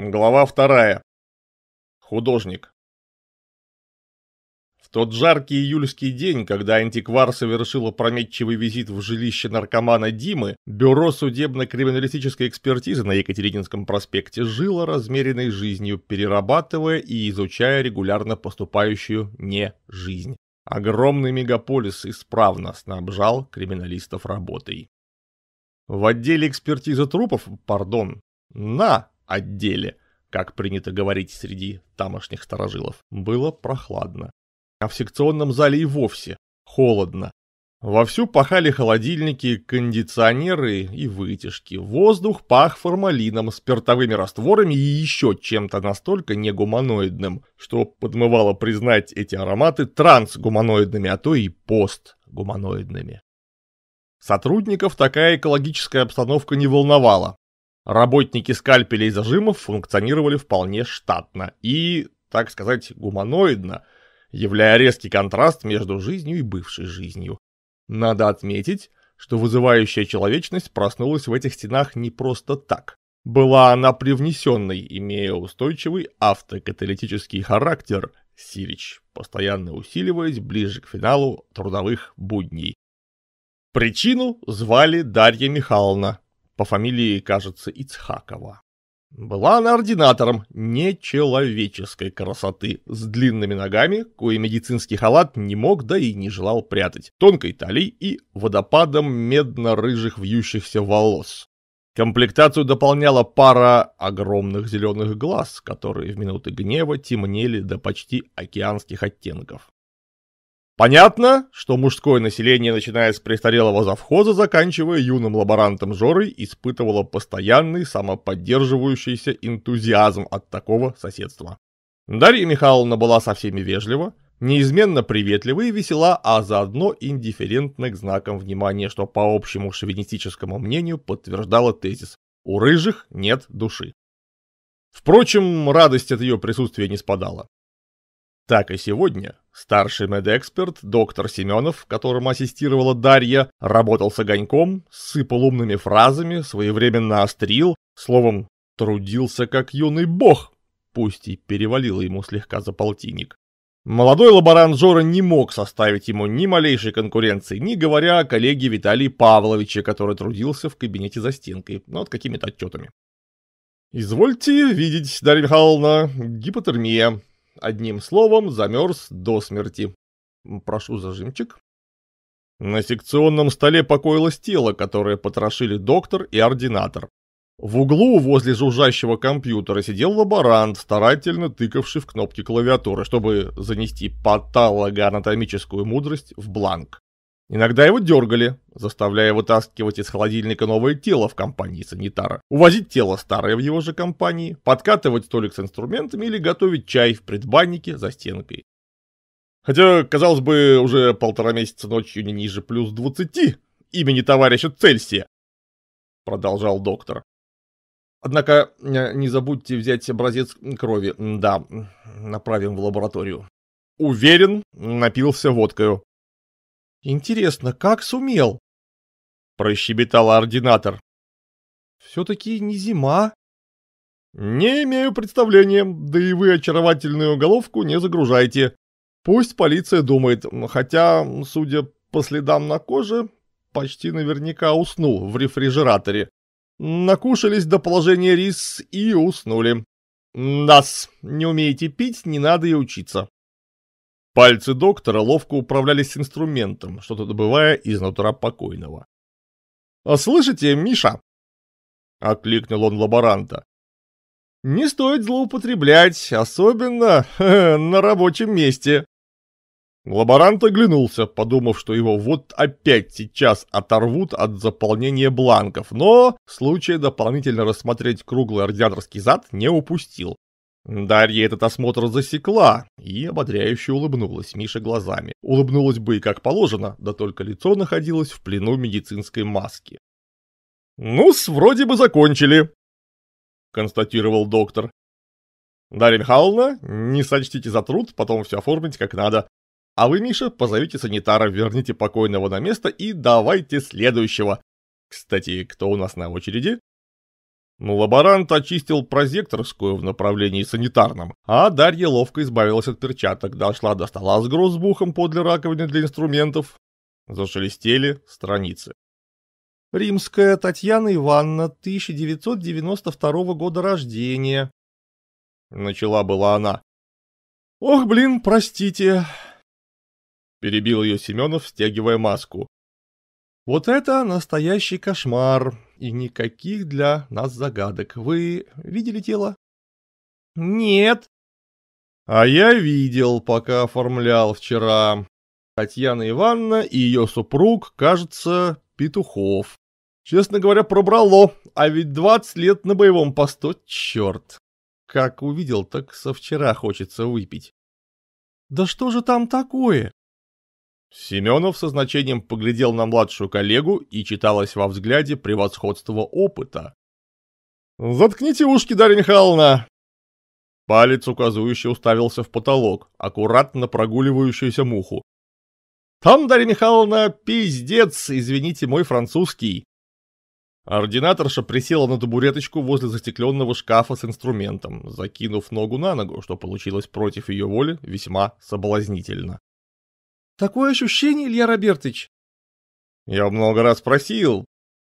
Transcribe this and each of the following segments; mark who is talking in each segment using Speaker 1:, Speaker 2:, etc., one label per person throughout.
Speaker 1: Глава вторая. Художник. В тот жаркий июльский день, когда антиквар совершил опрометчивый визит в жилище наркомана Димы, бюро судебно-криминалистической экспертизы на Екатерининском проспекте жило размеренной жизнью, перерабатывая и изучая регулярно поступающую не жизнь. Огромный мегаполис исправно снабжал криминалистов работой. В отделе экспертизы трупов, пардон, на отделе, как принято говорить среди тамошних старожилов, было прохладно. А в секционном зале и вовсе холодно. Вовсю пахали холодильники, кондиционеры и вытяжки. Воздух пах формалином, спиртовыми растворами и еще чем-то настолько негуманоидным, что подмывало признать эти ароматы трансгуманоидными, а то и постгуманоидными. Сотрудников такая экологическая обстановка не волновала. Работники скальпелей и зажимов функционировали вполне штатно и, так сказать, гуманоидно, являя резкий контраст между жизнью и бывшей жизнью. Надо отметить, что вызывающая человечность проснулась в этих стенах не просто так. Была она привнесенной, имея устойчивый автокаталитический характер, Сирич, постоянно усиливаясь ближе к финалу трудовых будней. Причину звали Дарья Михайловна, по фамилии, кажется, Ицхакова. Была она ординатором нечеловеческой красоты, с длинными ногами, кои медицинский халат не мог, да и не желал прятать, тонкой талией и водопадом медно-рыжих вьющихся волос. Комплектацию дополняла пара огромных зеленых глаз, которые в минуты гнева темнели до почти океанских оттенков. Понятно, что мужское население, начиная с престарелого завхоза, заканчивая юным лаборантом Жорой, испытывало постоянный самоподдерживающийся энтузиазм от такого соседства. Дарья Михайловна была со всеми вежлива, неизменно приветлива и весела, а заодно индифферентна к знакам внимания, что по общему шовинистическому мнению подтверждала тезис «У рыжих нет души». Впрочем, радость от ее присутствия не спадала. Так и сегодня Старший медэксперт, доктор Семенов, которому ассистировала Дарья, работал с огоньком, сыпал умными фразами, своевременно острил, словом, трудился как юный бог, пусть и перевалило ему слегка за полтинник. Молодой лаборант Жора не мог составить ему ни малейшей конкуренции, не говоря о коллеге Виталии Павловиче, который трудился в кабинете за стенкой, но ну, какими-то отчетами. «Извольте видеть, Дарья Михайловна, гипотермия», Одним словом, замерз до смерти. Прошу зажимчик. На секционном столе покоилось тело, которое потрошили доктор и ординатор. В углу возле жужжащего компьютера сидел лаборант, старательно тыкавший в кнопки клавиатуры, чтобы занести патологоанатомическую мудрость в бланк. Иногда его дергали, заставляя вытаскивать из холодильника новое тело в компании санитара, увозить тело старое в его же компании, подкатывать столик с инструментами или готовить чай в предбаннике за стенкой. Хотя, казалось бы, уже полтора месяца ночью не ниже плюс двадцати имени товарища Цельсия, продолжал доктор. Однако э, не забудьте взять образец крови. Да, направим в лабораторию. Уверен, напился водкою. Интересно, как сумел? Прощебетала ординатор. Все-таки не зима. Не имею представления, да и вы очаровательную головку не загружайте. Пусть полиция думает, хотя, судя по следам на коже, почти наверняка уснул в рефрижераторе. Накушались до положения рис и уснули. Нас, не умеете пить, не надо и учиться. Пальцы доктора ловко управлялись инструментом, что-то добывая из нутра покойного. «А «Слышите, Миша?» — окликнул он лаборанта. «Не стоит злоупотреблять, особенно э, на рабочем месте». Лаборант оглянулся, подумав, что его вот опять сейчас оторвут от заполнения бланков, но случая дополнительно рассмотреть круглый радиаторский зад не упустил. Дарья этот осмотр засекла и ободряюще улыбнулась Мише глазами. Улыбнулась бы и как положено, да только лицо находилось в плену медицинской маски. «Ну-с, вроде бы закончили», — констатировал доктор. «Дарья Михайловна, не сочтите за труд, потом все оформить как надо. А вы, Миша, позовите санитара, верните покойного на место и давайте следующего. Кстати, кто у нас на очереди?» Ну, лаборант очистил прозекторскую в направлении санитарном, а Дарья ловко избавилась от перчаток, дошла до стола с грозбухом подле раковины для инструментов. Зашелестели страницы. «Римская Татьяна Ивановна, 1992 года рождения», — начала была она. «Ох, блин, простите», — перебил ее Семенов, стягивая маску. Вот это настоящий кошмар, и никаких для нас загадок. Вы видели тело? Нет. А я видел, пока оформлял вчера. Татьяна Ивановна и ее супруг, кажется, Петухов. Честно говоря, пробрало, а ведь 20 лет на боевом посту, черт. Как увидел, так со вчера хочется выпить. Да что же там такое? Семенов со значением поглядел на младшую коллегу и читалось во взгляде превосходство опыта. «Заткните ушки, Дарья Михайловна!» Палец указывающий уставился в потолок, аккуратно прогуливающуюся муху. «Там, Дарья Михайловна, пиздец, извините мой французский!» Ординаторша присела на табуреточку возле застекленного шкафа с инструментом, закинув ногу на ногу, что получилось против ее воли весьма соблазнительно. Такое ощущение, Илья Робертович. Я много раз просил.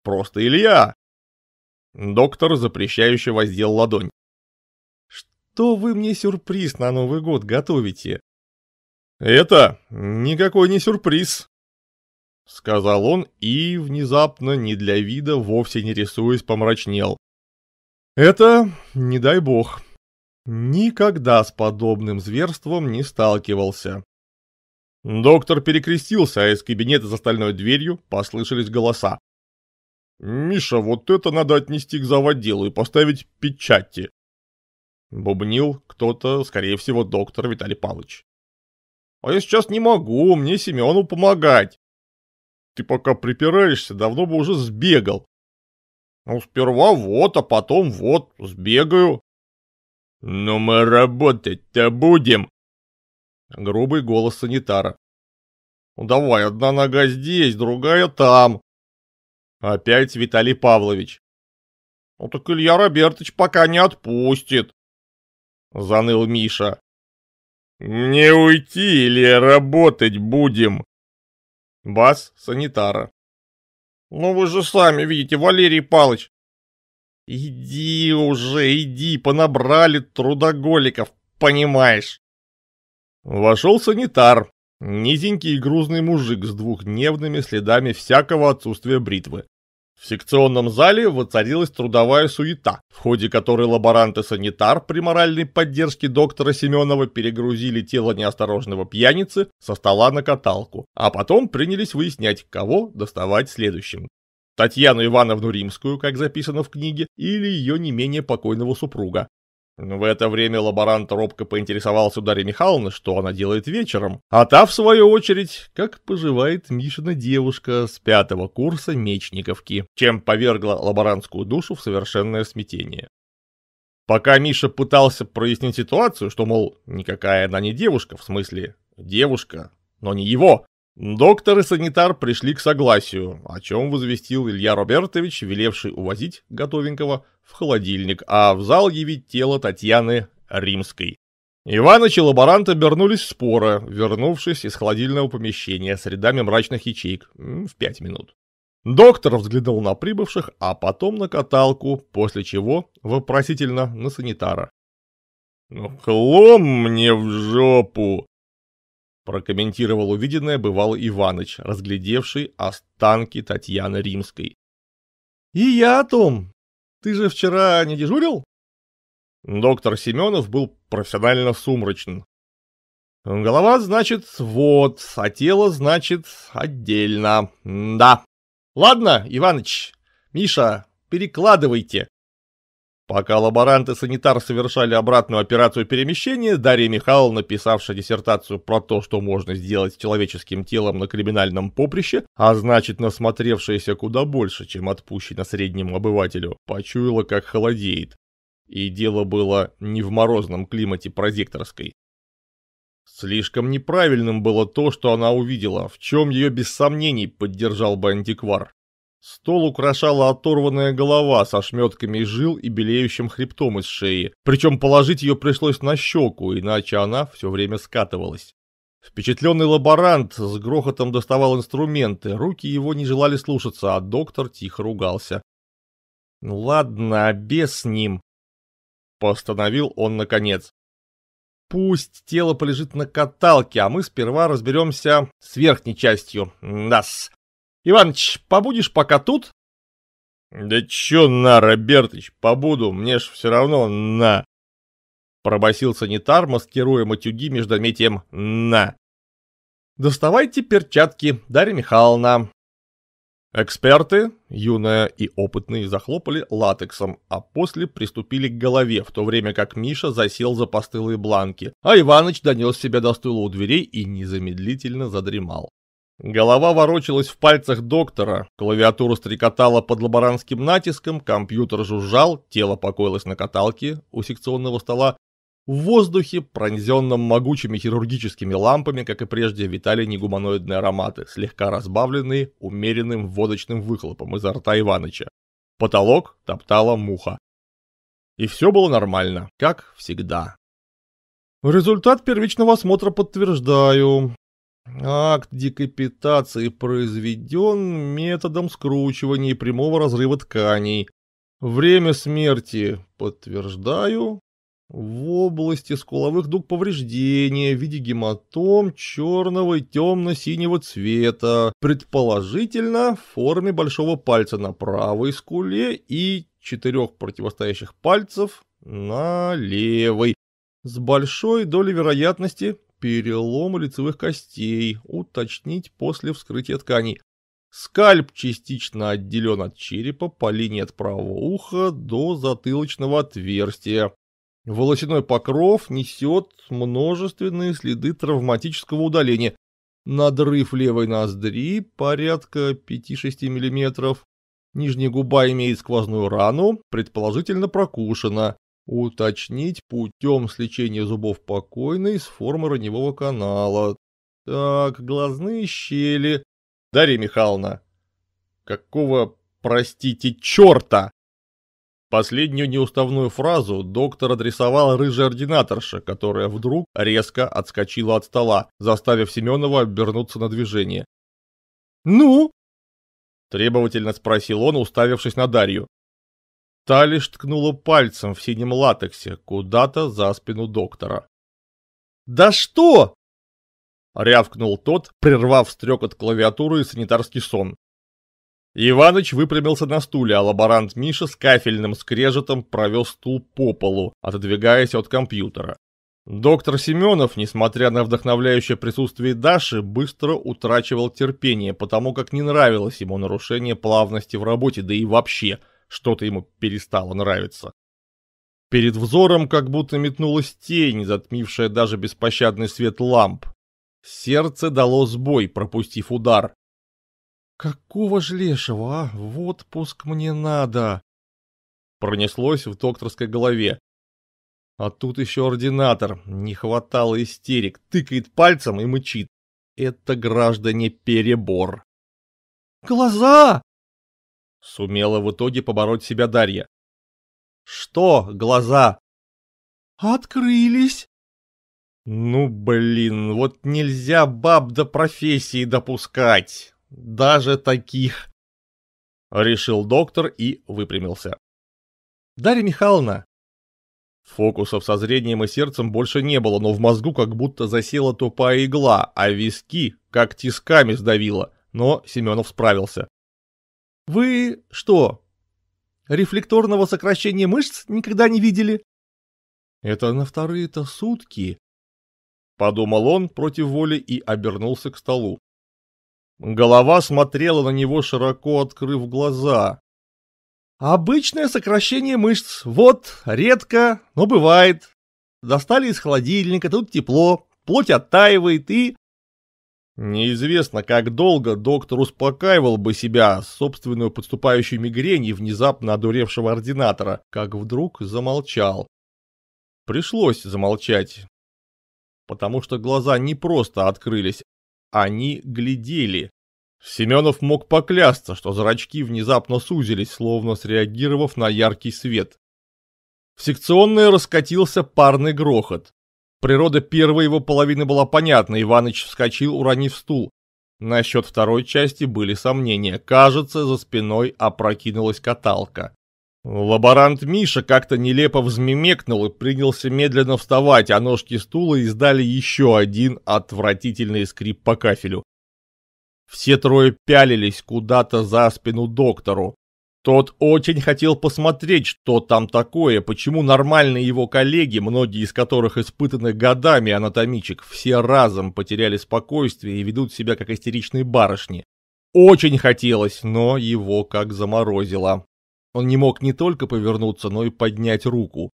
Speaker 1: Просто Илья. Доктор запрещающе воздел ладонь. Что вы мне сюрприз на Новый год готовите? Это никакой не сюрприз, сказал он и, внезапно, не для вида, вовсе не рисуясь, помрачнел. Это, не дай бог, никогда с подобным зверством не сталкивался. Доктор перекрестился, а из кабинета за стальной дверью послышались голоса. «Миша, вот это надо отнести к заводделу и поставить печати!» Бубнил кто-то, скорее всего, доктор Виталий Павлович. «А я сейчас не могу, мне Семену помогать!» «Ты пока припираешься, давно бы уже сбегал!» «Ну, сперва вот, а потом вот, сбегаю!» «Но мы работать-то будем!» Грубый голос санитара. «Давай, одна нога здесь, другая там!» Опять Виталий Павлович. «Ну так Илья Робертович пока не отпустит!» Заныл Миша. «Не уйти или работать будем?» Бас санитара. «Ну вы же сами видите, Валерий Палыч!» «Иди уже, иди, понабрали трудоголиков, понимаешь!» Вошел санитар, низенький и грузный мужик с двухдневными следами всякого отсутствия бритвы. В секционном зале воцарилась трудовая суета, в ходе которой лаборанты и санитар при моральной поддержке доктора Семенова перегрузили тело неосторожного пьяницы со стола на каталку, а потом принялись выяснять, кого доставать следующим. Татьяну Ивановну Римскую, как записано в книге, или ее не менее покойного супруга, в это время лаборант робко поинтересовался у Дарьи Михайловны, что она делает вечером, а та, в свою очередь, как поживает Мишина девушка с пятого курса Мечниковки, чем повергла лаборантскую душу в совершенное смятение. Пока Миша пытался прояснить ситуацию, что, мол, никакая она не девушка, в смысле, девушка, но не его, Доктор и санитар пришли к согласию, о чем возвестил Илья Робертович, велевший увозить готовенького в холодильник, а в зал явить тело Татьяны Римской. Иваныч и лаборант обернулись споро, вернувшись из холодильного помещения с рядами мрачных ячеек в пять минут. Доктор взглянул на прибывших, а потом на каталку, после чего вопросительно на санитара. «Хлом мне в жопу!» прокомментировал увиденное бывалый Иваныч, разглядевший останки Татьяны Римской. «И я о том. Ты же вчера не дежурил?» Доктор Семенов был профессионально сумрачен. «Голова, значит, вот, а тело, значит, отдельно. да. Ладно, Иваныч, Миша, перекладывайте. Пока лаборант и санитар совершали обратную операцию перемещения, Дарья Михайловна, писавшая диссертацию про то, что можно сделать с человеческим телом на криминальном поприще, а значит насмотревшаяся куда больше, чем отпущена среднему обывателю, почуяла, как холодеет. И дело было не в морозном климате прозекторской. Слишком неправильным было то, что она увидела, в чем ее без сомнений поддержал бы антиквар. Стол украшала оторванная голова со шметками жил и белеющим хребтом из шеи, причем положить ее пришлось на щеку, иначе она все время скатывалась. Впечатленный лаборант с грохотом доставал инструменты, руки его не желали слушаться, а доктор тихо ругался. «Ну ладно, без ним», — постановил он наконец. «Пусть тело полежит на каталке, а мы сперва разберемся с верхней частью. Нас. Иваныч, побудешь пока тут? Да чё на, Робертыч, побуду, мне ж все равно на. Пробасил санитар, маскируя матюги междометием «на». «Доставайте перчатки, Дарья Михайловна». Эксперты, юная и опытные, захлопали латексом, а после приступили к голове, в то время как Миша засел за постылые бланки, а Иваныч донес себя до стула у дверей и незамедлительно задремал. Голова ворочалась в пальцах доктора, клавиатура стрекотала под лаборантским натиском, компьютер жужжал, тело покоилось на каталке у секционного стола. В воздухе, пронзенном могучими хирургическими лампами, как и прежде, витали негуманоидные ароматы, слегка разбавленные умеренным водочным выхлопом изо рта Иваныча. Потолок топтала муха. И все было нормально, как всегда. Результат первичного осмотра подтверждаю. Акт декапитации произведен методом скручивания и прямого разрыва тканей. Время смерти подтверждаю. В области скуловых дуг повреждения в виде гематом черного и темно-синего цвета, предположительно в форме большого пальца на правой скуле и четырех противостоящих пальцев на левой, с большой долей вероятности перелом лицевых костей, уточнить после вскрытия тканей. Скальп частично отделен от черепа по линии от правого уха до затылочного отверстия. Волосяной покров несет множественные следы травматического удаления. Надрыв левой ноздри порядка 5-6 мм. Нижняя губа имеет сквозную рану, предположительно прокушена. Уточнить путем сличения зубов покойной с формы раневого канала. Так, глазные щели. Дарья Михайловна. Какого, простите, черта? Последнюю неуставную фразу доктор адресовал рыжей ординаторше, которая вдруг резко отскочила от стола, заставив Семенова обернуться на движение. «Ну?» – требовательно спросил он, уставившись на Дарью. Та лишь ткнула пальцем в синем латексе куда-то за спину доктора. «Да что?» — рявкнул тот, прервав стрек от клавиатуры и санитарский сон. Иваныч выпрямился на стуле, а лаборант Миша с кафельным скрежетом провел стул по полу, отодвигаясь от компьютера. Доктор Семенов, несмотря на вдохновляющее присутствие Даши, быстро утрачивал терпение, потому как не нравилось ему нарушение плавности в работе, да и вообще что-то ему перестало нравиться. Перед взором как будто метнулась тень, затмившая даже беспощадный свет ламп. Сердце дало сбой, пропустив удар. «Какого ж лешего, а? В отпуск мне надо!» Пронеслось в докторской голове. А тут еще ординатор, не хватало истерик, тыкает пальцем и мычит. Это, граждане, перебор.
Speaker 2: «Глаза!»
Speaker 1: Сумела в итоге побороть себя Дарья. Что, глаза? Открылись. Ну, блин, вот нельзя баб до профессии допускать. Даже таких. Решил доктор и выпрямился. Дарья Михайловна. Фокусов со зрением и сердцем больше не было, но в мозгу как будто засела тупая игла, а виски как тисками сдавило, но Семенов справился. Вы что, рефлекторного сокращения мышц никогда не видели? Это на вторые-то сутки. Подумал он против воли и обернулся к столу. Голова смотрела на него, широко открыв глаза. Обычное сокращение мышц. Вот, редко, но бывает. Достали из холодильника, тут тепло, плоть оттаивает и... Неизвестно, как долго доктор успокаивал бы себя собственную подступающую мигрень и внезапно одуревшего ординатора, как вдруг замолчал. Пришлось замолчать, потому что глаза не просто открылись, они глядели. Семенов мог поклясться, что зрачки внезапно сузились, словно среагировав на яркий свет. В секционной раскатился парный грохот. Природа первой его половины была понятна, Иваныч вскочил, уронив стул. Насчет второй части были сомнения. Кажется, за спиной опрокинулась каталка. Лаборант Миша как-то нелепо взмемекнул и принялся медленно вставать, а ножки стула издали еще один отвратительный скрип по кафелю. Все трое пялились куда-то за спину доктору. Тот очень хотел посмотреть, что там такое, почему нормальные его коллеги, многие из которых испытаны годами анатомичек, все разом потеряли спокойствие и ведут себя как истеричные барышни. Очень хотелось, но его как заморозило. Он не мог не только повернуться, но и поднять руку.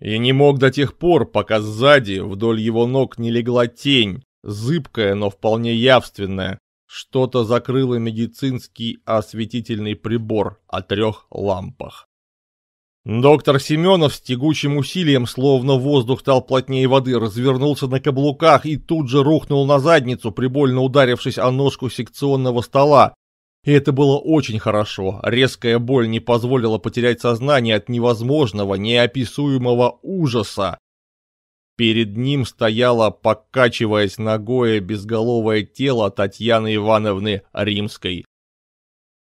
Speaker 1: И не мог до тех пор, пока сзади вдоль его ног не легла тень, зыбкая, но вполне явственная, что-то закрыло медицинский осветительный прибор о трех лампах. Доктор Семенов с тягучим усилием, словно воздух стал плотнее воды, развернулся на каблуках и тут же рухнул на задницу, прибольно ударившись о ножку секционного стола. И это было очень хорошо. Резкая боль не позволила потерять сознание от невозможного, неописуемого ужаса, Перед ним стояло, покачиваясь ногое, безголовое тело Татьяны Ивановны Римской.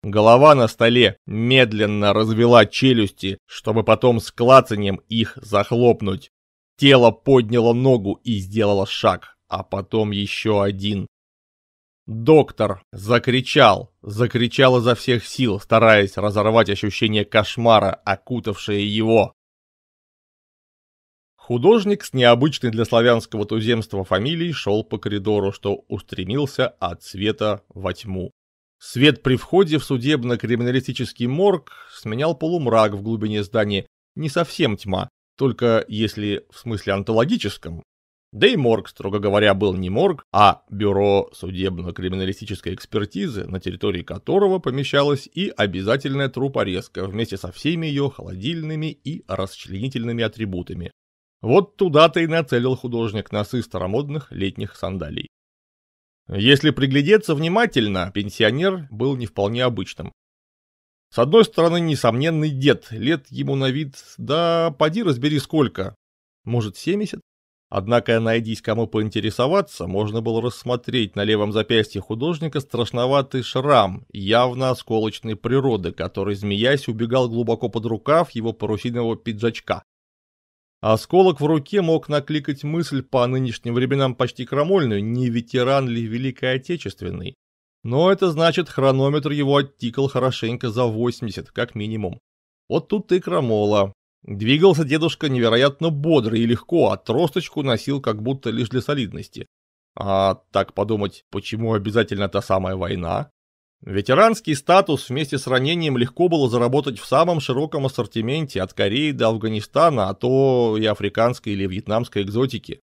Speaker 1: Голова на столе медленно развела челюсти, чтобы потом с клацанием их захлопнуть. Тело подняло ногу и сделало шаг, а потом еще один. Доктор закричал, закричал изо всех сил, стараясь разорвать ощущение кошмара, окутавшее его. Художник с необычной для славянского туземства фамилией шел по коридору, что устремился от света во тьму. Свет при входе в судебно-криминалистический морг сменял полумрак в глубине здания, не совсем тьма, только если в смысле антологическом. Да и морг, строго говоря, был не морг, а бюро судебно-криминалистической экспертизы, на территории которого помещалась и обязательная трупорезка вместе со всеми ее холодильными и расчленительными атрибутами. Вот туда-то и нацелил художник носы старомодных летних сандалий. Если приглядеться внимательно, пенсионер был не вполне обычным. С одной стороны, несомненный дед, лет ему на вид, да поди разбери сколько, может 70? Однако, найдись кому поинтересоваться, можно было рассмотреть на левом запястье художника страшноватый шрам, явно осколочной природы, который, змеясь, убегал глубоко под рукав его парусинового пиджачка. А осколок в руке мог накликать мысль по нынешним временам почти крамольную, не ветеран ли Великой Отечественной. Но это значит, хронометр его оттикал хорошенько за 80, как минимум. Вот тут и крамола. Двигался дедушка невероятно бодро и легко, а тросточку носил как будто лишь для солидности. А так подумать, почему обязательно та самая война? Ветеранский статус вместе с ранением легко было заработать в самом широком ассортименте от Кореи до Афганистана, а то и африканской или вьетнамской экзотики.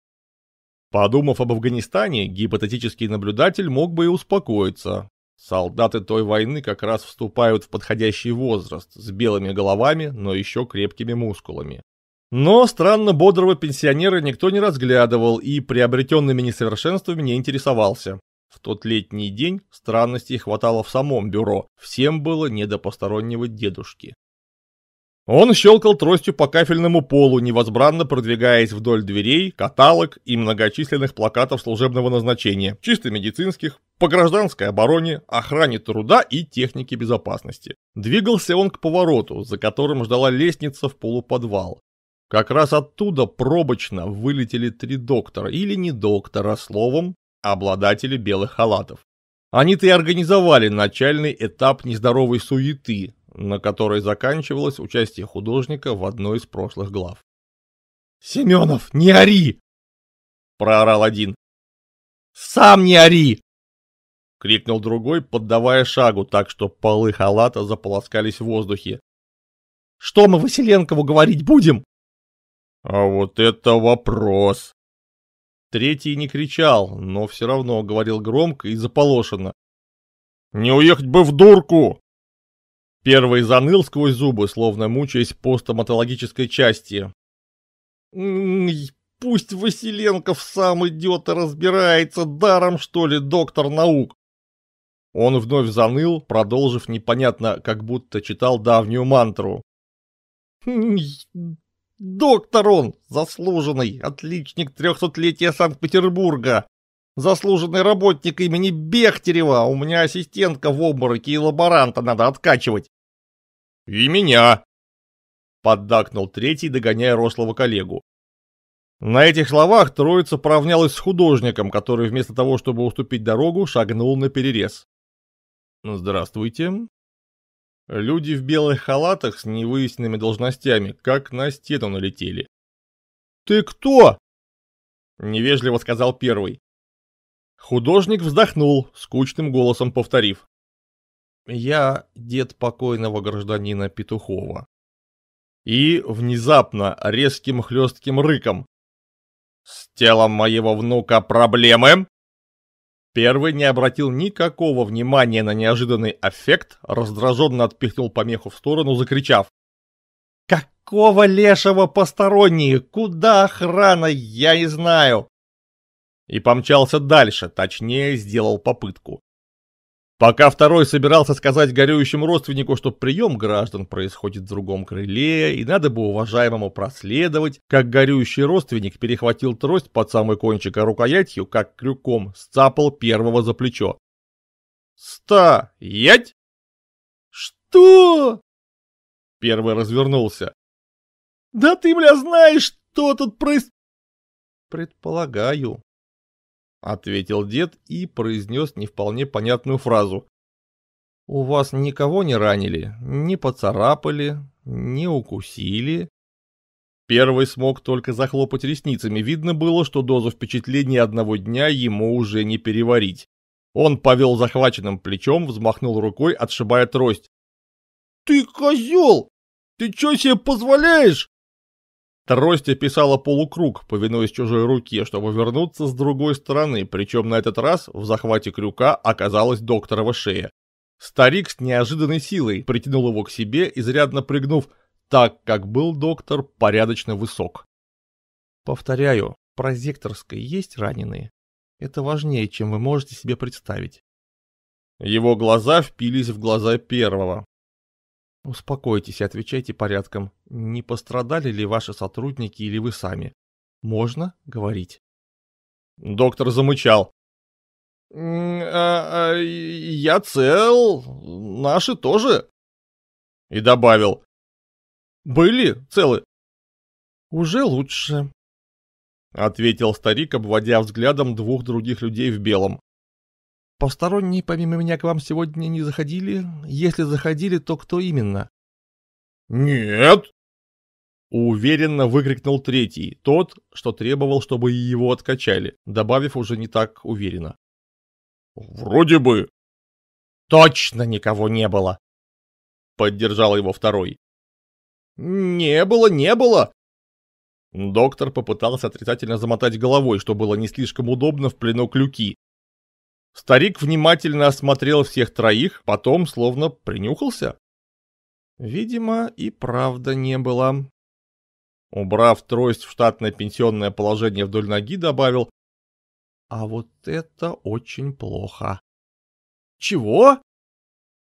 Speaker 1: Подумав об Афганистане, гипотетический наблюдатель мог бы и успокоиться. Солдаты той войны как раз вступают в подходящий возраст, с белыми головами, но еще крепкими мускулами. Но странно бодрого пенсионера никто не разглядывал и приобретенными несовершенствами не интересовался. В тот летний день странностей хватало в самом бюро, всем было не до постороннего дедушки. Он щелкал тростью по кафельному полу, невозбранно продвигаясь вдоль дверей, каталог и многочисленных плакатов служебного назначения, чисто медицинских, по гражданской обороне, охране труда и технике безопасности. Двигался он к повороту, за которым ждала лестница в полуподвал. Как раз оттуда пробочно вылетели три доктора, или не доктора, а словом, обладатели белых халатов. Они-то и организовали начальный этап нездоровой суеты, на которой заканчивалось участие художника в одной из прошлых глав.
Speaker 2: «Семенов, не ори!»
Speaker 1: — проорал один. «Сам не ори!» — крикнул другой, поддавая шагу так, что полы халата заполоскались в воздухе. «Что мы Василенкову говорить будем?» «А вот это вопрос!» Третий не кричал, но все равно говорил громко и заполошенно. «Не уехать бы в дурку!» Первый заныл сквозь зубы, словно мучаясь по стоматологической части. «М-м, «Пусть Василенков сам идет и разбирается, даром что ли, доктор наук!» Он вновь заныл, продолжив непонятно, как будто читал давнюю мантру. «М-м, Доктор он, заслуженный отличник трехсотлетия Санкт-Петербурга, заслуженный работник имени Бехтерева, у меня ассистентка в обмороке и лаборанта надо откачивать. И меня, поддакнул третий, догоняя рослого коллегу. На этих словах троица поравнялась с художником, который вместо того, чтобы уступить дорогу, шагнул на перерез. «Здравствуйте», Люди в белых халатах с невыясненными должностями, как на стену налетели. «Ты кто?» – невежливо сказал первый. Художник вздохнул, скучным голосом повторив. «Я дед покойного гражданина Петухова». И внезапно, резким хлестким рыком. «С телом моего внука проблемы?» Первый не обратил никакого внимания на неожиданный эффект, раздраженно отпихнул помеху в сторону, закричав. «Какого лешего посторонние? Куда охрана? Я не знаю!» И помчался дальше, точнее, сделал попытку. Пока второй собирался сказать горюющему родственнику, что прием граждан происходит в другом крыле, и надо бы уважаемому проследовать, как горюющий родственник перехватил трость под самый кончик, а рукоятью, как крюком, сцапал первого за плечо. «Стоять!»
Speaker 2: «Что?» Первый развернулся. «Да ты, бля, знаешь, что тут проис...»
Speaker 1: «Предполагаю», — ответил дед и произнес не вполне понятную фразу. «У вас никого не ранили, не поцарапали, не укусили?» Первый смог только захлопать ресницами. Видно было, что дозу впечатлений одного дня ему уже не переварить. Он повел захваченным плечом, взмахнул рукой, отшибая трость. «Ты козел! Ты чё себе позволяешь?» Тростя писала полукруг, повинуясь чужой руке, чтобы вернуться с другой стороны, причем на этот раз в захвате крюка оказалась докторова шея. Старик с неожиданной силой притянул его к себе, изрядно прыгнув, так как был доктор порядочно высок. Повторяю, про Зекторской есть раненые? Это важнее, чем вы можете себе представить. Его глаза впились в глаза первого, Успокойтесь и отвечайте порядком. Не пострадали ли ваши сотрудники или вы сами? Можно говорить. Доктор замычал. «А, а, «Я цел, наши тоже». И добавил. «Были целы?» «Уже лучше», — ответил старик, обводя взглядом двух других людей в белом. Посторонние помимо меня к вам сегодня не заходили? Если заходили, то кто именно? Нет! Уверенно выкрикнул третий, тот, что требовал, чтобы его откачали, добавив уже не так уверенно. Вроде бы. Точно никого не было. Поддержал его второй. Не было, не было, Доктор попытался отрицательно замотать головой, что было не слишком удобно в плену клюки, Старик внимательно осмотрел всех троих, потом словно принюхался. Видимо, и правда не было. Убрав трость в штатное пенсионное положение вдоль ноги, добавил «А вот это очень плохо». «Чего?»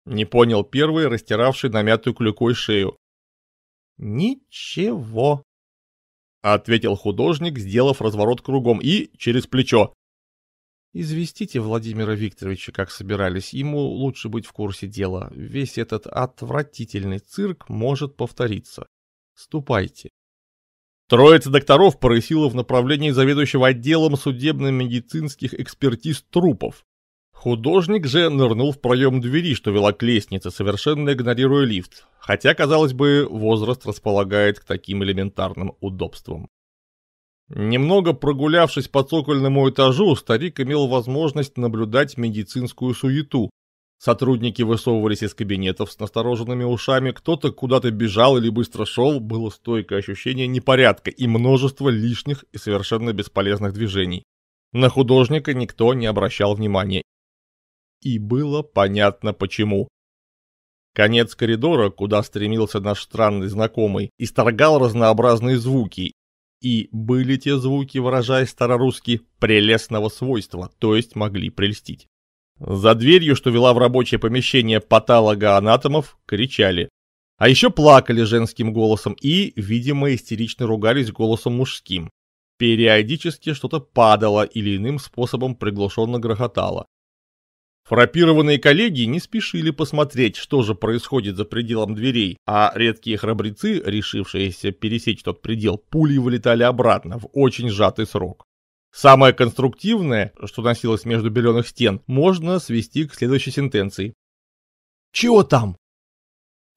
Speaker 1: Не понял первый, растиравший намятую клюкой шею. «Ничего», — ответил художник, сделав разворот кругом и через плечо. Известите Владимира Викторовича, как собирались, ему лучше быть в курсе дела. Весь этот отвратительный цирк может повториться. Ступайте. Троица докторов порысила в направлении заведующего отделом судебно-медицинских экспертиз трупов. Художник же нырнул в проем двери, что вела к лестнице, совершенно игнорируя лифт, хотя, казалось бы, возраст располагает к таким элементарным удобствам. Немного прогулявшись по цокольному этажу, старик имел возможность наблюдать медицинскую суету. Сотрудники высовывались из кабинетов с настороженными ушами, кто-то куда-то бежал или быстро шел, было стойкое ощущение непорядка и множество лишних и совершенно бесполезных движений. На художника никто не обращал внимания. И было понятно почему. Конец коридора, куда стремился наш странный знакомый, исторгал разнообразные звуки, и были те звуки, выражая старорусски, прелестного свойства, то есть могли прельстить. За дверью, что вела в рабочее помещение анатомов, кричали. А еще плакали женским голосом и, видимо, истерично ругались голосом мужским. Периодически что-то падало или иным способом приглушенно грохотало. Фрапированные коллеги не спешили посмотреть, что же происходит за пределом дверей, а редкие храбрецы, решившиеся пересечь тот предел, пули вылетали обратно в очень сжатый срок. Самое конструктивное, что носилось между беленых стен, можно свести к следующей сентенции. «Чего там?»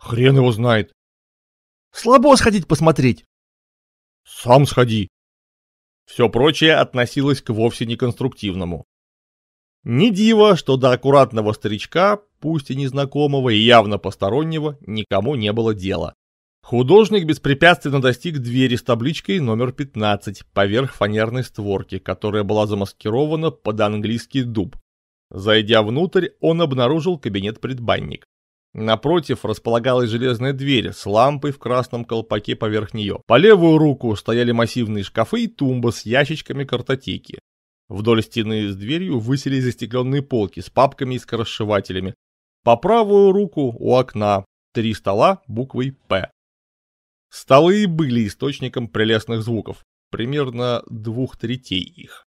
Speaker 1: «Хрен его знает». «Слабо сходить посмотреть». «Сам сходи». Все прочее относилось к вовсе неконструктивному. Не диво, что до аккуратного старичка, пусть и незнакомого и явно постороннего, никому не было дела. Художник беспрепятственно достиг двери с табличкой номер 15 поверх фанерной створки, которая была замаскирована под английский дуб. Зайдя внутрь, он обнаружил кабинет-предбанник. Напротив располагалась железная дверь с лампой в красном колпаке поверх нее. По левую руку стояли массивные шкафы и тумба с ящичками картотеки. Вдоль стены с дверью высились застекленные полки с папками и скоросшивателями. По правую руку у окна три стола буквой «П». Столы были источником прелестных звуков, примерно двух третей их.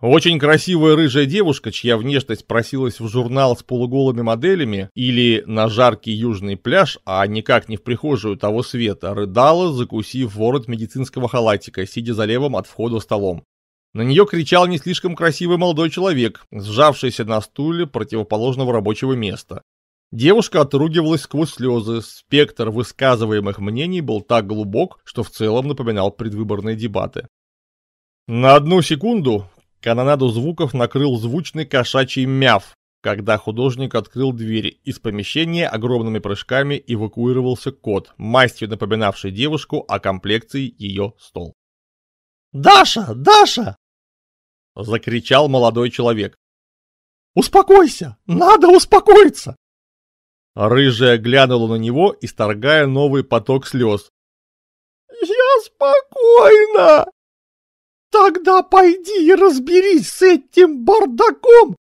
Speaker 1: Очень красивая рыжая девушка, чья внешность просилась в журнал с полуголыми моделями или на жаркий южный пляж, а никак не в прихожую того света, рыдала, закусив ворот медицинского халатика, сидя за левым от входа столом. На нее кричал не слишком красивый молодой человек, сжавшийся на стуле противоположного рабочего места. Девушка отругивалась сквозь слезы, спектр высказываемых мнений был так глубок, что в целом напоминал предвыборные дебаты. На одну секунду канонаду звуков накрыл звучный кошачий мяв, когда художник открыл дверь, из помещения огромными прыжками эвакуировался кот, мастью напоминавший девушку о комплекции ее стол. «Даша! Даша!» — закричал молодой человек. «Успокойся! Надо успокоиться!» Рыжая глянула на него, исторгая новый поток слез.
Speaker 2: «Я спокойно. Тогда пойди и разберись с этим
Speaker 1: бардаком!»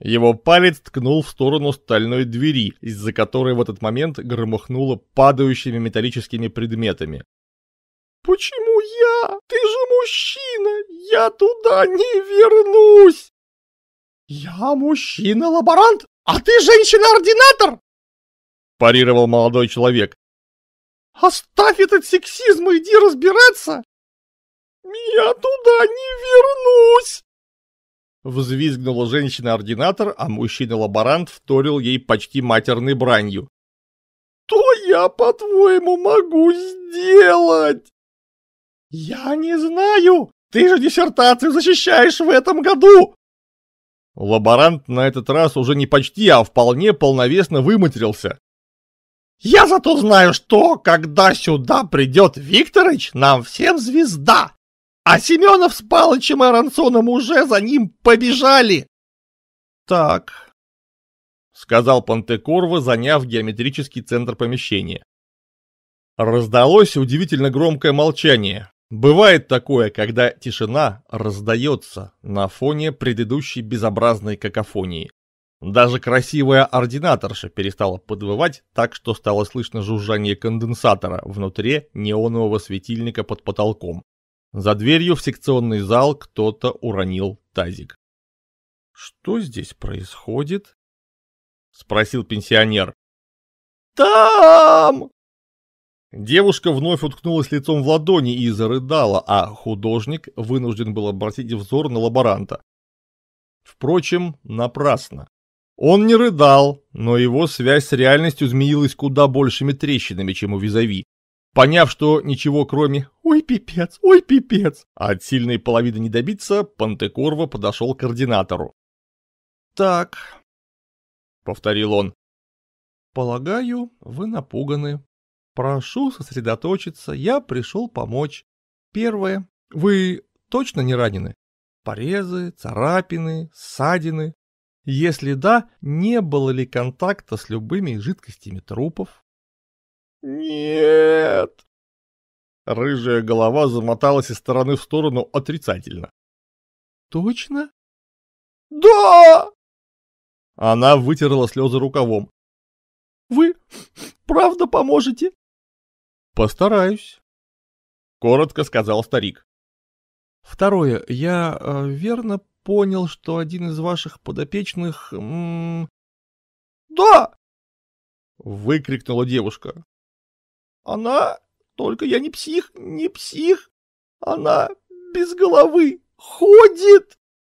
Speaker 1: Его палец ткнул в сторону стальной двери, из-за которой в этот момент громыхнуло падающими металлическими предметами.
Speaker 2: «Почему я? Ты же мужчина, я туда не вернусь!» «Я мужчина-лаборант, а ты женщина-ординатор!»
Speaker 1: парировал молодой человек.
Speaker 2: «Оставь этот сексизм и иди разбираться!» «Я туда не вернусь!»
Speaker 1: Взвизгнула женщина-ординатор, а мужчина-лаборант вторил ей почти матерной бранью.
Speaker 2: «Что я, по-твоему, могу сделать?» «Я не знаю! Ты же диссертацию защищаешь в этом году!»
Speaker 1: Лаборант на этот раз уже не почти, а вполне полновесно выматерился. «Я зато знаю, что, когда сюда придет Викторыч, нам всем звезда! А Семенов с Палычем и Аронсоном уже за ним
Speaker 2: побежали!»
Speaker 1: «Так», — сказал Пантекорва, заняв геометрический центр помещения. Раздалось удивительно громкое молчание, Бывает такое, когда тишина раздается на фоне предыдущей безобразной какофонии. Даже красивая ординаторша перестала подвывать так, что стало слышно жужжание конденсатора внутри неонового светильника под потолком. За дверью в секционный зал кто-то уронил тазик. «Что здесь происходит?» — спросил пенсионер.
Speaker 2: «Там!»
Speaker 1: Девушка вновь уткнулась лицом в ладони и зарыдала, а художник вынужден был обратить взор на лаборанта. Впрочем, напрасно. Он не рыдал, но его связь с реальностью змеилась куда большими трещинами, чем у Визави. Поняв, что ничего кроме «Ой, пипец! Ой, пипец!» от сильной половины не добиться, Пантекорва подошел к координатору. «Так», — повторил он, — «полагаю, вы напуганы. Прошу сосредоточиться, я пришел помочь. Первое. Вы точно не ранены? Порезы, царапины, ссадины? Если да, не было ли контакта с любыми жидкостями трупов?
Speaker 2: Нет. Рыжая голова замоталась из стороны в сторону отрицательно. Точно? Да! Она вытерла слезы рукавом. Вы
Speaker 1: правда поможете? «Постараюсь», — коротко сказал старик.
Speaker 2: «Второе. Я э, верно понял, что
Speaker 1: один из ваших подопечных... «Да!» — выкрикнула девушка.
Speaker 2: «Она... Только я не псих, не псих. Она без головы ходит.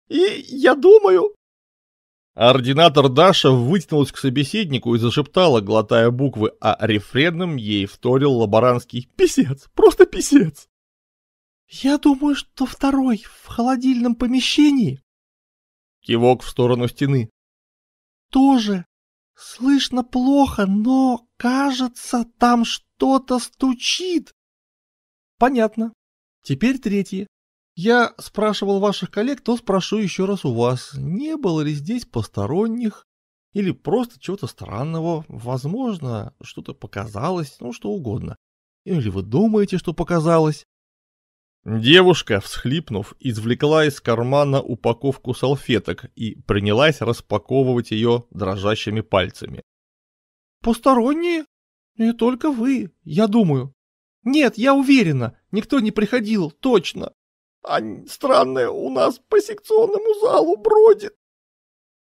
Speaker 2: И я думаю,
Speaker 1: а ординатор Даша вытянулась к собеседнику и зашептала, глотая буквы, а рефреном ей вторил лаборанский «Писец! Просто писец!»
Speaker 2: «Я думаю, что второй в холодильном помещении».
Speaker 1: Кивок в сторону стены.
Speaker 2: «Тоже. Слышно плохо, но, кажется, там что-то стучит». «Понятно.
Speaker 1: Теперь третье. Я спрашивал ваших коллег, то спрошу еще раз у вас, не было ли здесь посторонних или просто чего-то странного, возможно, что-то показалось, ну что угодно. Или вы думаете, что показалось? Девушка, всхлипнув, извлекла из кармана упаковку салфеток и принялась распаковывать ее дрожащими пальцами.
Speaker 2: «Посторонние? Не только вы, я думаю. Нет, я уверена, никто
Speaker 1: не приходил, точно. А странное
Speaker 2: у нас по секционному залу бродит.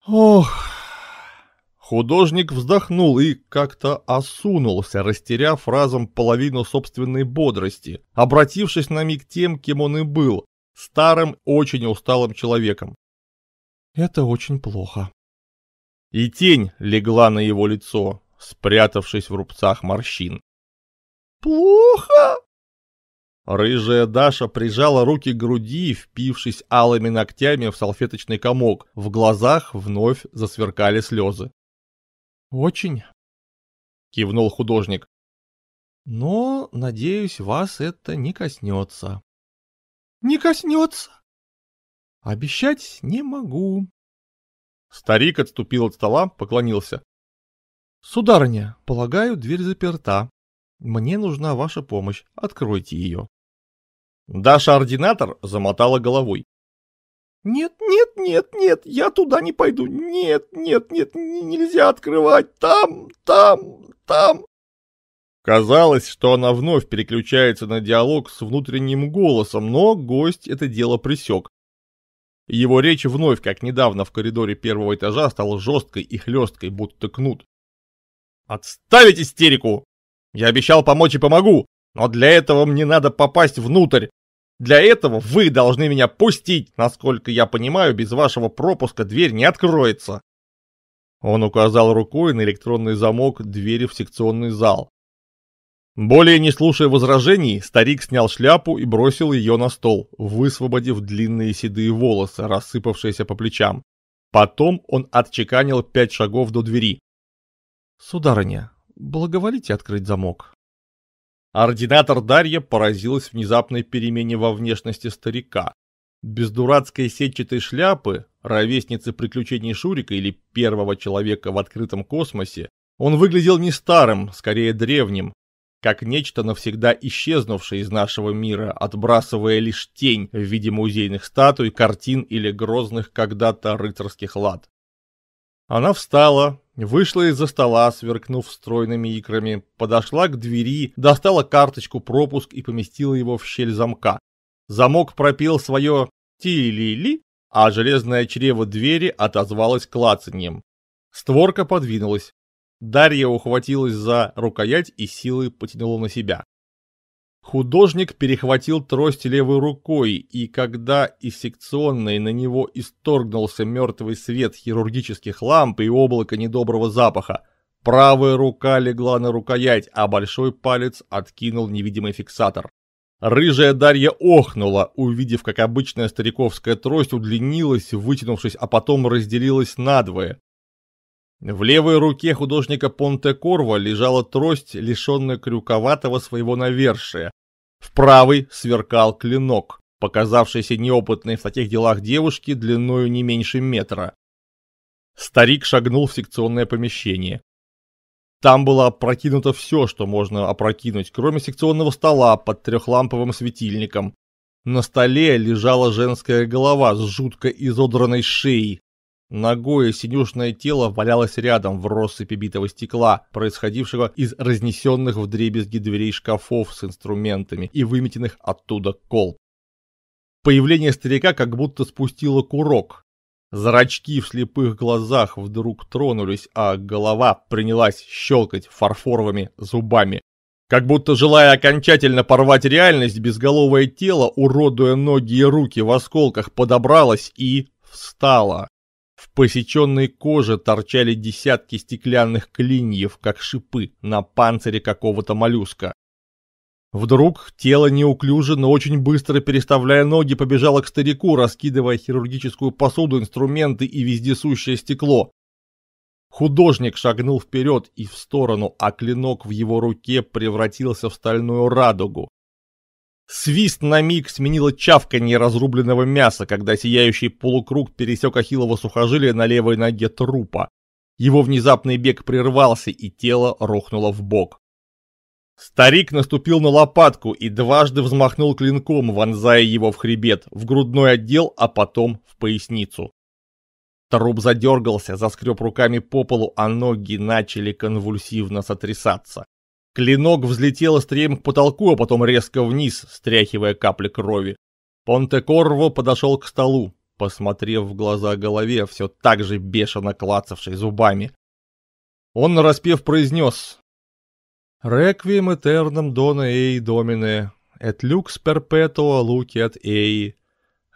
Speaker 1: Ох. Художник вздохнул и как-то осунулся, растеряв разом половину собственной бодрости, обратившись на миг тем, кем он и был, старым, очень усталым человеком. Это очень плохо. И тень легла на его лицо, спрятавшись в рубцах морщин.
Speaker 2: «Плохо?»
Speaker 1: Рыжая Даша прижала руки к груди, впившись алыми ногтями в салфеточный комок. В глазах вновь засверкали слезы. «Очень», — кивнул художник. «Но, надеюсь, вас это не
Speaker 2: коснется». «Не коснется?» «Обещать не могу».
Speaker 1: Старик отступил от стола, поклонился. «Сударыня, полагаю, дверь заперта. Мне нужна ваша помощь, откройте ее». Даша-ординатор замотала головой. «Нет, нет, нет, нет, я туда не пойду. Нет, нет, нет, нельзя открывать. Там, там, там». Казалось, что она вновь переключается на диалог с внутренним голосом, но гость это дело присек. Его речь вновь, как недавно в коридоре первого этажа, стала жесткой и хлесткой, будто кнут. «Отставить истерику! Я обещал помочь и помогу, но для этого мне надо попасть внутрь. Для этого вы должны меня пустить, насколько я понимаю, без вашего пропуска дверь не откроется. Он указал рукой на электронный замок двери в секционный зал. Более не слушая возражений, старик снял шляпу и бросил ее на стол, высвободив длинные седые волосы, рассыпавшиеся по плечам. Потом он отчеканил пять шагов до двери. «Сударыня, благоволите открыть замок?» Ординатор Дарья поразилась внезапной перемене во внешности старика. Без дурацкой сетчатой шляпы, ровесницы приключений Шурика или первого человека в открытом космосе, он выглядел не старым, скорее древним, как нечто навсегда исчезнувшее из нашего мира, отбрасывая лишь тень в виде музейных статуй, картин или грозных когда-то рыцарских лад. Она встала, вышла из-за стола, сверкнув стройными икрами, подошла к двери, достала карточку пропуск и поместила его в щель замка. Замок пропил свое «ти-ли-ли», а железное чрево двери отозвалось клацаньем. Створка подвинулась. Дарья ухватилась за рукоять и силой потянула на себя. Художник перехватил трость левой рукой, и когда из секционной на него исторгнулся мертвый свет хирургических ламп и облако недоброго запаха, правая рука легла на рукоять, а большой палец откинул невидимый фиксатор. Рыжая Дарья охнула, увидев, как обычная стариковская трость удлинилась, вытянувшись, а потом разделилась надвое. В левой руке художника Понте Корво лежала трость, лишенная крюковатого своего навершия. В правой сверкал клинок, показавшийся неопытной в таких делах девушке длиною не меньше метра. Старик шагнул в секционное помещение. Там было опрокинуто все, что можно опрокинуть, кроме секционного стола под трехламповым светильником. На столе лежала женская голова с жутко изодранной шеей, Ногое синюшное тело валялось рядом в россыпи битого стекла, происходившего из разнесенных вдребезги дверей шкафов с инструментами и выметенных оттуда колб. Появление старика как будто спустило курок. Зрачки в слепых глазах вдруг тронулись, а голова принялась щелкать фарфоровыми зубами. Как будто желая окончательно порвать реальность, безголовое тело, уродуя ноги и руки в осколках, подобралось и встала. В посеченной коже торчали десятки стеклянных клиньев, как шипы, на панцире какого-то моллюска. Вдруг тело неуклюже, но очень быстро переставляя ноги, побежало к старику, раскидывая хирургическую посуду, инструменты и вездесущее стекло. Художник шагнул вперед и в сторону, а клинок в его руке превратился в стальную радугу. Свист на миг сменило чавканье разрубленного мяса, когда сияющий полукруг пересек ахиллово сухожилие на левой ноге трупа. Его внезапный бег прервался, и тело рухнуло в бок. Старик наступил на лопатку и дважды взмахнул клинком, вонзая его в хребет, в грудной отдел, а потом в поясницу. Труп задергался, заскреб руками по полу, а ноги начали конвульсивно сотрясаться. Клинок взлетел стреем к потолку, а потом резко вниз, стряхивая капли крови. Понте Корво подошел к столу, посмотрев в глаза голове, все так же бешено клацавшей зубами. Он, нараспев, произнес «Реквием этерном дона эй домине, et lux perpetua lucet эй,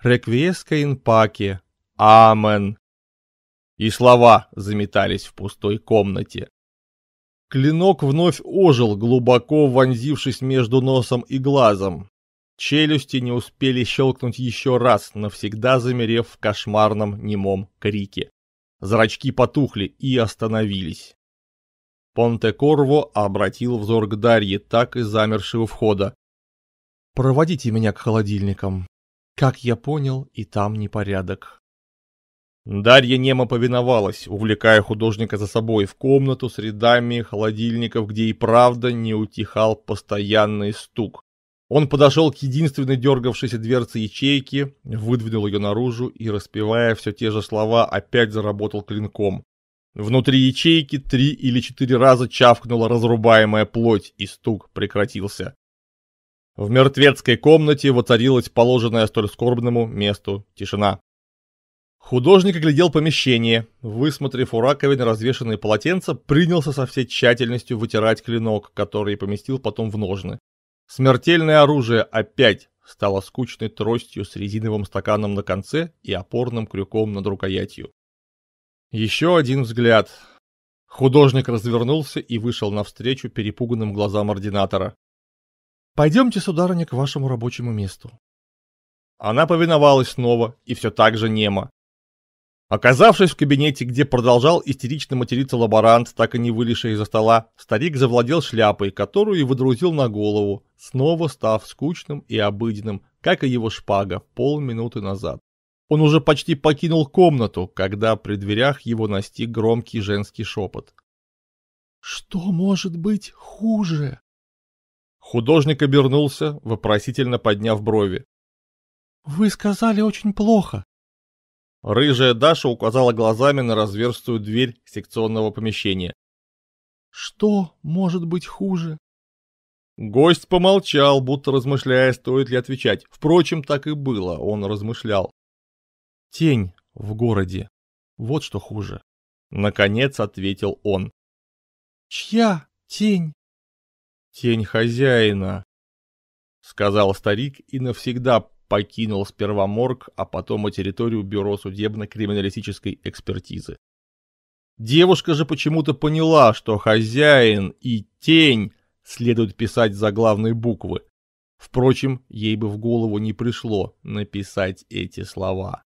Speaker 1: реквиеско ин паке, амен». И слова заметались в пустой комнате. Клинок вновь ожил, глубоко вонзившись между носом и глазом. Челюсти не успели щелкнуть еще раз, навсегда замерев в кошмарном немом крике. Зрачки потухли и остановились. Понте-Корво обратил взор к Дарье, так и замершего входа. «Проводите меня к холодильникам. Как я понял, и там непорядок». Дарья немо повиновалась, увлекая художника за собой в комнату с рядами холодильников, где и правда не утихал постоянный стук. Он подошел к единственной дергавшейся дверце ячейки, выдвинул ее наружу и, распевая все те же слова, опять заработал клинком. Внутри ячейки три или четыре раза чавкнула разрубаемая плоть, и стук прекратился. В мертвецкой комнате воцарилась положенная столь скорбному месту тишина. Художник оглядел помещение, высмотрев у раковины развешанные полотенца, принялся со всей тщательностью вытирать клинок, который поместил потом в ножны. Смертельное оружие опять стало скучной тростью с резиновым стаканом на конце и опорным крюком над рукоятью. Еще один взгляд. Художник развернулся и вышел навстречу перепуганным глазам ординатора. «Пойдемте, сударыня, к вашему рабочему месту». Она повиновалась снова и все так же нема. Оказавшись в кабинете, где продолжал истерично материться лаборант, так и не вылезший из-за стола, старик завладел шляпой, которую и выдрузил на голову, снова став скучным и обыденным, как и его шпага полминуты назад. Он уже почти покинул комнату, когда при дверях его настиг громкий женский шепот.
Speaker 2: «Что может быть хуже?»
Speaker 1: Художник обернулся, вопросительно подняв брови.
Speaker 2: «Вы сказали очень плохо.
Speaker 1: Рыжая Даша указала глазами на разверстую дверь секционного помещения.
Speaker 2: «Что может быть хуже?»
Speaker 1: Гость помолчал, будто размышляя, стоит ли отвечать. Впрочем, так и было, он размышлял. «Тень в городе. Вот что хуже», — наконец ответил он. «Чья тень?» «Тень хозяина», — сказал старик и навсегда покинул сперва морг, а потом и территорию Бюро судебно-криминалистической экспертизы. Девушка же почему-то поняла, что хозяин и тень следует писать за главные буквы. Впрочем, ей бы в голову не пришло написать эти слова.